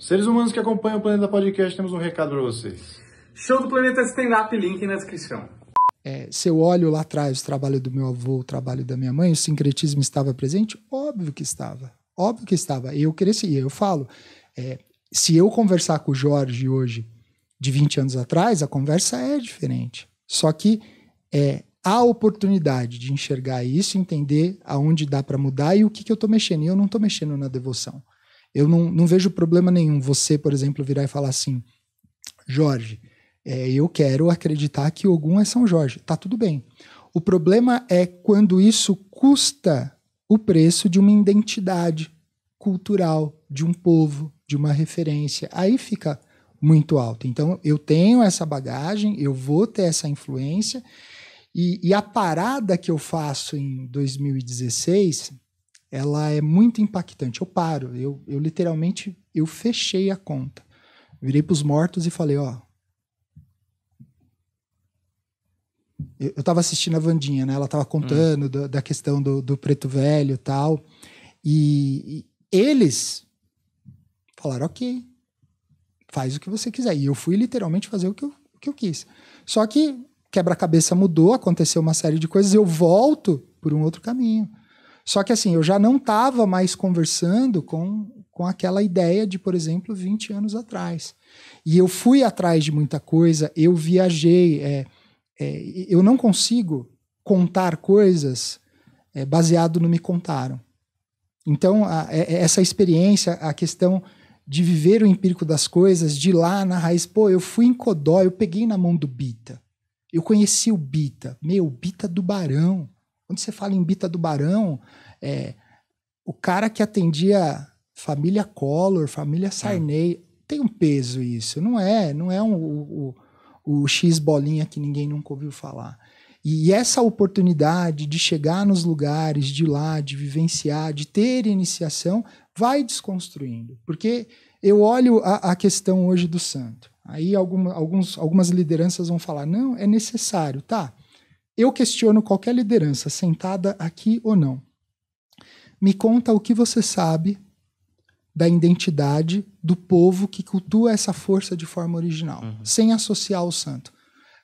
Seres humanos que acompanham o Planeta Podcast, temos um recado para vocês. Show do Planeta Stand Up, link na descrição. É, se eu olho lá atrás o trabalho do meu avô, o trabalho da minha mãe, o sincretismo estava presente? Óbvio que estava. Óbvio que estava. Eu cresci, eu falo. É, se eu conversar com o Jorge hoje, de 20 anos atrás, a conversa é diferente. Só que é, a oportunidade de enxergar isso, entender aonde dá para mudar e o que, que eu estou mexendo. E eu não estou mexendo na devoção eu não, não vejo problema nenhum você, por exemplo, virar e falar assim, Jorge, é, eu quero acreditar que Ogum é São Jorge. Tá tudo bem. O problema é quando isso custa o preço de uma identidade cultural, de um povo, de uma referência. Aí fica muito alto. Então, eu tenho essa bagagem, eu vou ter essa influência. E, e a parada que eu faço em 2016 ela é muito impactante. Eu paro, eu, eu literalmente eu fechei a conta. Virei para os mortos e falei, ó. Eu estava assistindo a Vandinha, né? Ela estava contando hum. da questão do, do preto velho tal, e, e eles falaram, ok, faz o que você quiser. E eu fui literalmente fazer o que eu, o que eu quis. Só que quebra-cabeça mudou, aconteceu uma série de coisas, eu volto por um outro caminho. Só que assim, eu já não estava mais conversando com, com aquela ideia de, por exemplo, 20 anos atrás. E eu fui atrás de muita coisa, eu viajei. É, é, eu não consigo contar coisas é, baseado no me contaram. Então, a, é, é, essa experiência, a questão de viver o empírico das coisas, de lá na raiz, pô, eu fui em Codó, eu peguei na mão do Bita. Eu conheci o Bita, meu, Bita do Barão. Quando você fala em Bita do Barão, é, o cara que atendia família Collor, família é. Sarney, é. tem um peso isso. Não é, não é um, o, o, o X bolinha que ninguém nunca ouviu falar. E essa oportunidade de chegar nos lugares, de ir lá, de vivenciar, de ter iniciação, vai desconstruindo. Porque eu olho a, a questão hoje do santo. Aí alguns, algumas lideranças vão falar: não, é necessário, tá? Eu questiono qualquer liderança, sentada aqui ou não. Me conta o que você sabe da identidade do povo que cultua essa força de forma original, uhum. sem associar o santo.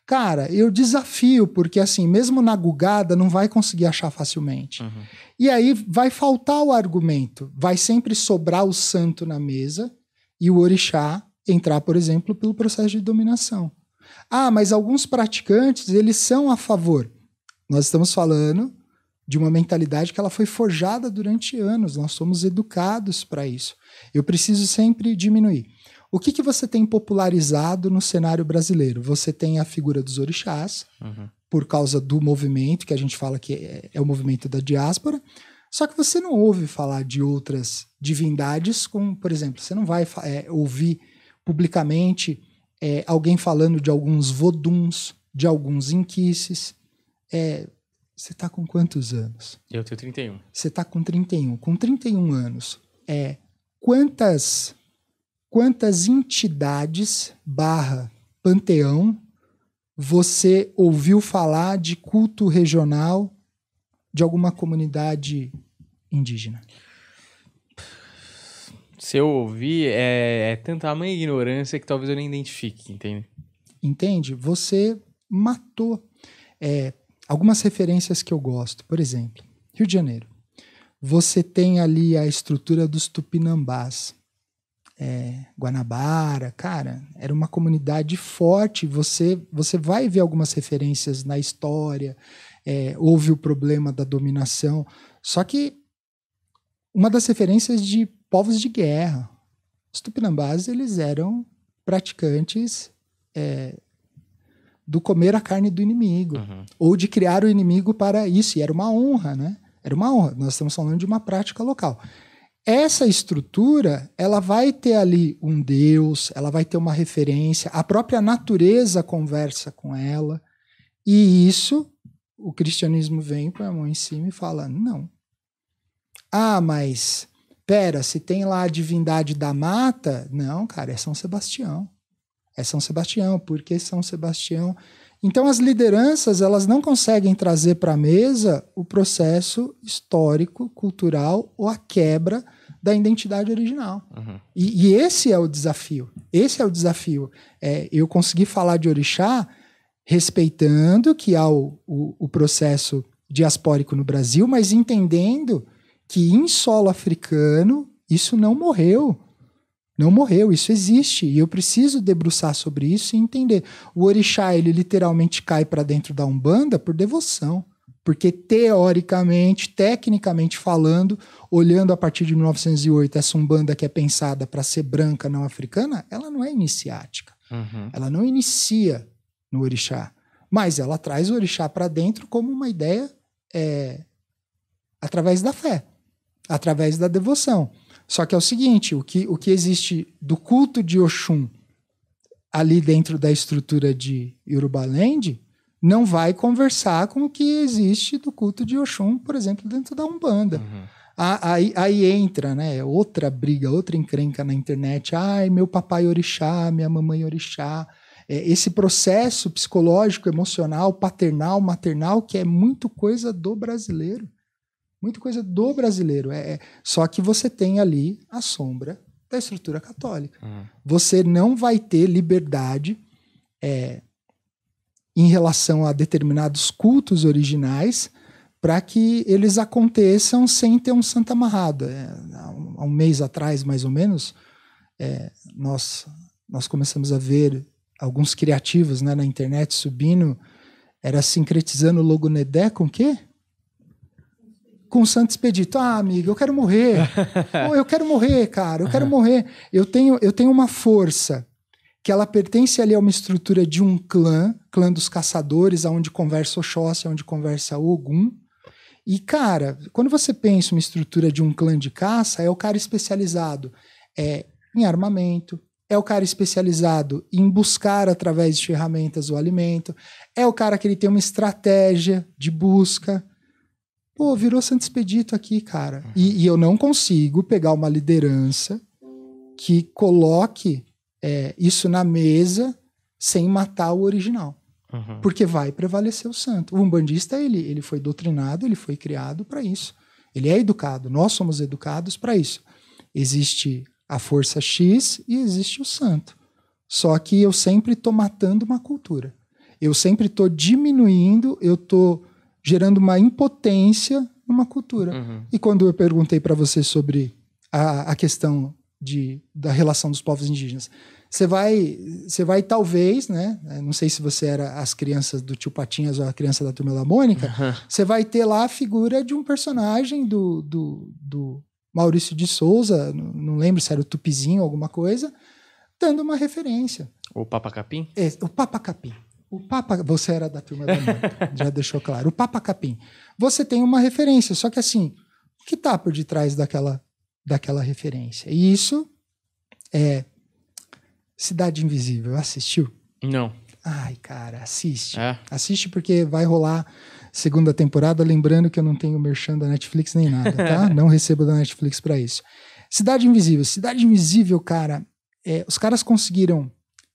Cara, eu desafio, porque assim, mesmo na gugada, não vai conseguir achar facilmente. Uhum. E aí vai faltar o argumento. Vai sempre sobrar o santo na mesa e o orixá entrar, por exemplo, pelo processo de dominação. Ah, mas alguns praticantes, eles são a favor. Nós estamos falando de uma mentalidade que ela foi forjada durante anos, nós somos educados para isso. Eu preciso sempre diminuir. O que, que você tem popularizado no cenário brasileiro? Você tem a figura dos orixás, uhum. por causa do movimento, que a gente fala que é, é o movimento da diáspora, só que você não ouve falar de outras divindades, como, por exemplo, você não vai é, ouvir publicamente é, alguém falando de alguns voduns, de alguns inquices. É, você está com quantos anos? Eu tenho 31. Você está com 31. Com 31 anos, é, quantas, quantas entidades barra panteão você ouviu falar de culto regional de alguma comunidade indígena? se eu ouvir, é, é tanta mãe ignorância que talvez eu nem identifique, entende? Entende? Você matou é, algumas referências que eu gosto. Por exemplo, Rio de Janeiro. Você tem ali a estrutura dos tupinambás. É, Guanabara, cara, era uma comunidade forte. Você, você vai ver algumas referências na história. É, houve o problema da dominação. Só que uma das referências de povos de guerra. Os tupinambás eles eram praticantes é, do comer a carne do inimigo uhum. ou de criar o inimigo para isso. E era uma honra, né? Era uma honra. Nós estamos falando de uma prática local. Essa estrutura, ela vai ter ali um deus, ela vai ter uma referência, a própria natureza conversa com ela. E isso, o cristianismo vem, põe a mão em cima e fala: não. Ah, mas Pera, se tem lá a divindade da mata, não, cara, é São Sebastião. É São Sebastião, porque São Sebastião. Então as lideranças, elas não conseguem trazer para a mesa o processo histórico, cultural ou a quebra da identidade original. Uhum. E, e, esse é o desafio. Esse é o desafio. É, eu consegui falar de orixá respeitando que há o, o, o processo diaspórico no Brasil, mas entendendo que em solo africano isso não morreu. Não morreu, isso existe e eu preciso debruçar sobre isso e entender. O orixá ele literalmente cai para dentro da umbanda por devoção, porque teoricamente, tecnicamente falando, olhando a partir de 1908 essa umbanda que é pensada para ser branca não africana, ela não é iniciática, uhum. ela não inicia no orixá, mas ela traz o orixá para dentro como uma ideia é, através da fé através da devoção. Só que é o seguinte, o que, o que existe do culto de Oxum ali dentro da estrutura de Yorubaland não vai conversar com o que existe do culto de Oxum, por exemplo, dentro da Umbanda. Uhum. Aí, aí, entra, né? É outra briga, outra encrenca na internet. Ai, meu papai orixá, minha mamãe orixá. É, esse processo psicológico, emocional, paternal, maternal, que é muito coisa do brasileiro. Muita coisa do brasileiro. É, é Só que você tem ali a sombra da estrutura católica. Uhum. Você não vai ter liberdade é, em relação a determinados cultos originais para que eles aconteçam sem ter um santo amarrado. É, há, um, há, um, mês atrás, mais ou menos, é, nós, nós começamos a ver alguns criativos né, na internet subindo, era sincretizando o Logoneté com o quê? com o Santo Expedito. Ah, amigo, eu quero morrer. eu quero morrer, cara, eu quero uhum. morrer. Eu tenho, eu tenho uma força que ela pertence ali a uma estrutura de um clã, clã dos caçadores, aonde conversa Oxóssi, aonde conversa Ogum. E, cara, quando você pensa uma estrutura de um clã de caça, é o cara especializado é, em armamento, é o cara especializado em buscar através de ferramentas o alimento, é o cara que ele tem uma estratégia de busca, Pô, virou Santo Expedito aqui, cara. Uhum. E, e, eu não consigo pegar uma liderança que coloque é, isso na mesa sem matar o original. Uhum. Porque vai prevalecer o santo. O umbandista, ele, ele foi doutrinado, ele foi criado para isso. Ele é educado, nós somos educados para isso. Existe a força X e existe o santo. Só que eu sempre tô matando uma cultura. Eu sempre tô diminuindo, eu tô gerando uma impotência numa cultura. Uhum. E quando eu perguntei para você sobre a, a questão de, da relação dos povos indígenas, você vai, você vai talvez, né? Não sei se você era as crianças do Tio Patinhas ou a criança da Turma da Mônica, uhum. você vai ter lá a figura de um personagem do, do, do Maurício de Souza, não, lembro se era o Tupizinho ou alguma coisa, dando uma referência. O Papa Capim? É, o Papa Capim. O Papa, você era da turma da Mônica, já deixou claro. O Papa Capim. Você tem uma referência, só que assim, o que está por detrás daquela, daquela referência? E isso é Cidade Invisível. Assistiu? Não. Ai, cara, assiste. É. Assiste porque vai rolar segunda temporada. Lembrando que eu não tenho merchan da Netflix nem nada, tá? não recebo da Netflix para isso. Cidade Invisível. Cidade Invisível, cara, é, os caras conseguiram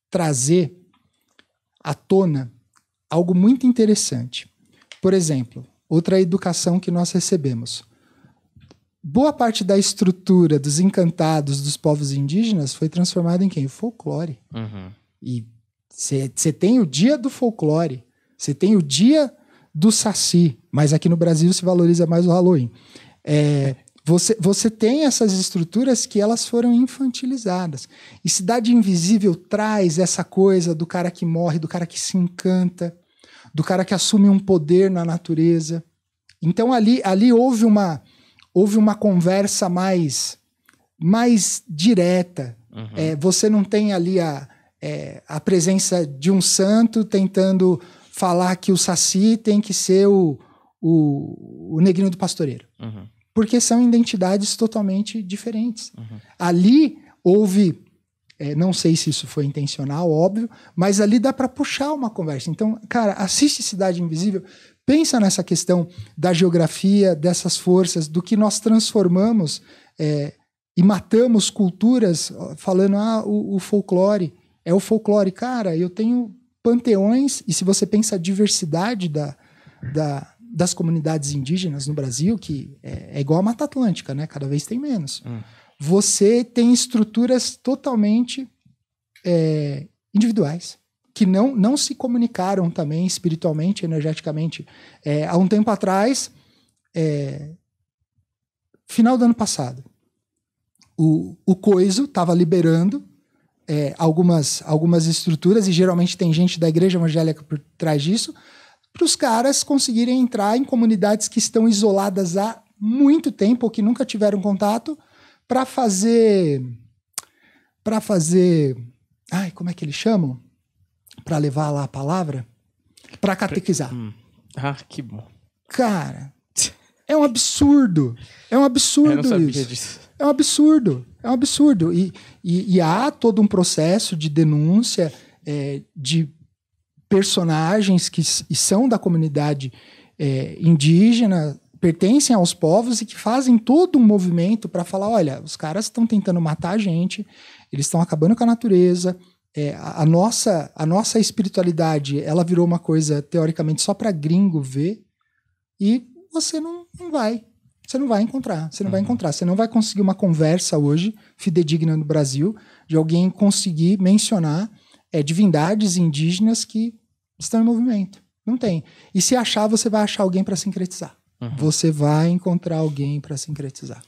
trazer à tona algo muito interessante. Por exemplo, outra educação que nós recebemos. Boa parte da estrutura dos encantados dos povos indígenas foi transformada em quem? Folclore. Uhum. E você tem o dia do folclore, você tem o dia do saci, mas aqui no Brasil se valoriza mais o Halloween. É, você, você tem essas estruturas que elas foram infantilizadas. E Cidade Invisível traz essa coisa do cara que morre, do cara que se encanta, do cara que assume um poder na natureza. Então ali, ali houve uma houve uma conversa mais mais direta. Uhum. É, você não tem ali a, é, a presença de um santo tentando falar que o saci tem que ser o, o, o negrinho do pastoreiro. Uhum porque são identidades totalmente diferentes. Uhum. Ali houve, é, não sei se isso foi intencional, óbvio, mas ali dá para puxar uma conversa. Então, cara, assiste Cidade Invisível, pensa nessa questão da geografia, dessas forças, do que nós transformamos é, e matamos culturas, falando, ah, o, o folclore. É o folclore. Cara, eu tenho panteões, e se você pensa a diversidade da, da, das comunidades indígenas no Brasil, que é, é igual a Mata Atlântica, né? Cada vez tem menos. Hum. Você tem estruturas totalmente é, individuais que não, não se comunicaram também espiritualmente, energeticamente. É, há um tempo atrás, é, final do ano passado, o, o Coiso estava liberando é, algumas, algumas estruturas, e geralmente tem gente da igreja evangélica por trás disso, para os caras conseguirem entrar em comunidades que estão isoladas há muito tempo, ou que nunca tiveram contato, para fazer. para fazer. Ai, como é que eles chamam? Para levar lá a palavra? Para catequizar. Hum. Ah, que bom. Cara, é um absurdo. É um absurdo isso. Disso. É um absurdo. É um absurdo. E, e, e, há todo um processo de denúncia, é, de personagens que são da comunidade é, indígena, pertencem aos povos e que fazem todo um movimento para falar: olha, os caras estão tentando matar a gente, eles estão acabando com a natureza. É, a, a, nossa, a nossa espiritualidade ela virou uma coisa teoricamente só para gringo ver e você não, não vai você não vai encontrar você não uhum. vai encontrar você não vai conseguir uma conversa hoje fidedigna no Brasil de alguém conseguir mencionar é, divindades indígenas que estão em movimento. Não tem. E se achar, você vai achar alguém para sincretizar. Uhum. Você vai encontrar alguém para sincretizar.